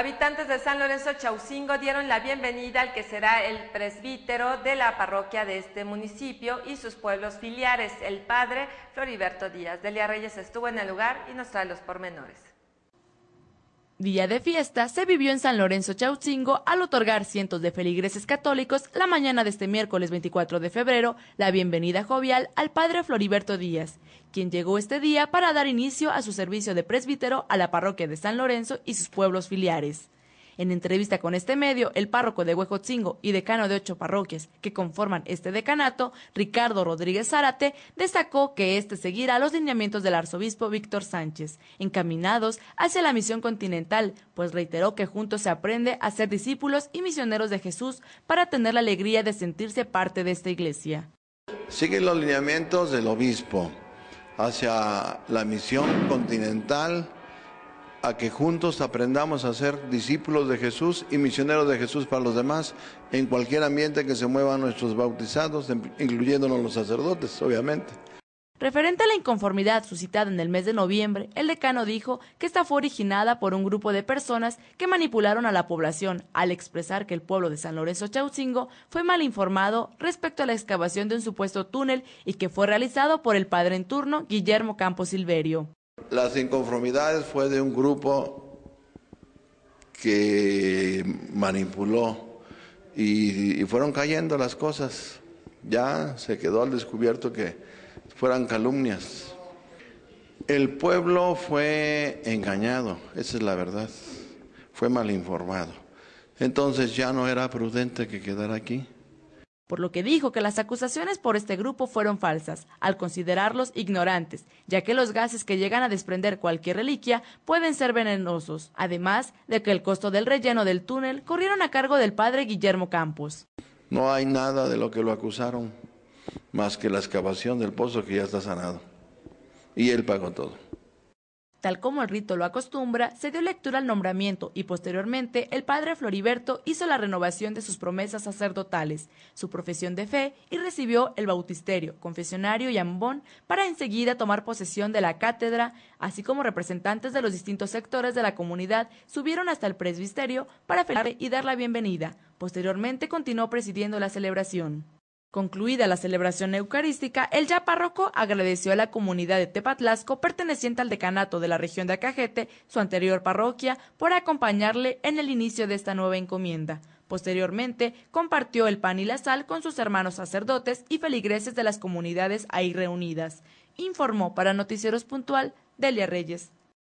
Habitantes de San Lorenzo Chaucingo dieron la bienvenida al que será el presbítero de la parroquia de este municipio y sus pueblos filiares, el padre Floriberto Díaz. Delia Reyes estuvo en el lugar y nos trae los pormenores. Día de fiesta se vivió en San Lorenzo Chautzingo al otorgar cientos de feligreses católicos la mañana de este miércoles 24 de febrero la bienvenida jovial al padre Floriberto Díaz, quien llegó este día para dar inicio a su servicio de presbítero a la parroquia de San Lorenzo y sus pueblos filiares. En entrevista con este medio, el párroco de Huejotzingo y decano de ocho parroquias que conforman este decanato, Ricardo Rodríguez Zárate, destacó que este seguirá los lineamientos del arzobispo Víctor Sánchez, encaminados hacia la misión continental, pues reiteró que juntos se aprende a ser discípulos y misioneros de Jesús para tener la alegría de sentirse parte de esta iglesia. Siguen los lineamientos del obispo hacia la misión continental a que juntos aprendamos a ser discípulos de Jesús y misioneros de Jesús para los demás en cualquier ambiente que se muevan nuestros bautizados, incluyéndonos los sacerdotes, obviamente. Referente a la inconformidad suscitada en el mes de noviembre, el decano dijo que esta fue originada por un grupo de personas que manipularon a la población al expresar que el pueblo de San Lorenzo Chaucingo fue mal informado respecto a la excavación de un supuesto túnel y que fue realizado por el padre en turno Guillermo Campos Silverio. Las inconformidades fue de un grupo que manipuló y, fueron cayendo las cosas. Ya se quedó al descubierto que fueran calumnias. El pueblo fue engañado, esa es la verdad, fue mal informado. Entonces ya no era prudente que quedara aquí por lo que dijo que las acusaciones por este grupo fueron falsas, al considerarlos ignorantes, ya que los gases que llegan a desprender cualquier reliquia pueden ser venenosos, además de que el costo del relleno del túnel corrieron a cargo del padre Guillermo Campos. No hay nada de lo que lo acusaron más que la excavación del pozo que ya está sanado, y él pagó todo. Tal como el rito lo acostumbra, se dio lectura al nombramiento y posteriormente el padre Floriberto hizo la renovación de sus promesas sacerdotales, su profesión de fe y recibió el bautisterio, confesionario y ambón para enseguida tomar posesión de la cátedra, así como representantes de los distintos sectores de la comunidad subieron hasta el presbiterio para felicitar y dar la bienvenida. Posteriormente continuó presidiendo la celebración. Concluida la celebración eucarística, el ya párroco agradeció a la comunidad de Tepatlasco, perteneciente al decanato de la región de Acajete, su anterior parroquia, por acompañarle en el inicio de esta nueva encomienda. Posteriormente, compartió el pan y la sal con sus hermanos sacerdotes y feligreses de las comunidades ahí reunidas. Informó para Noticieros Puntual Delia Reyes.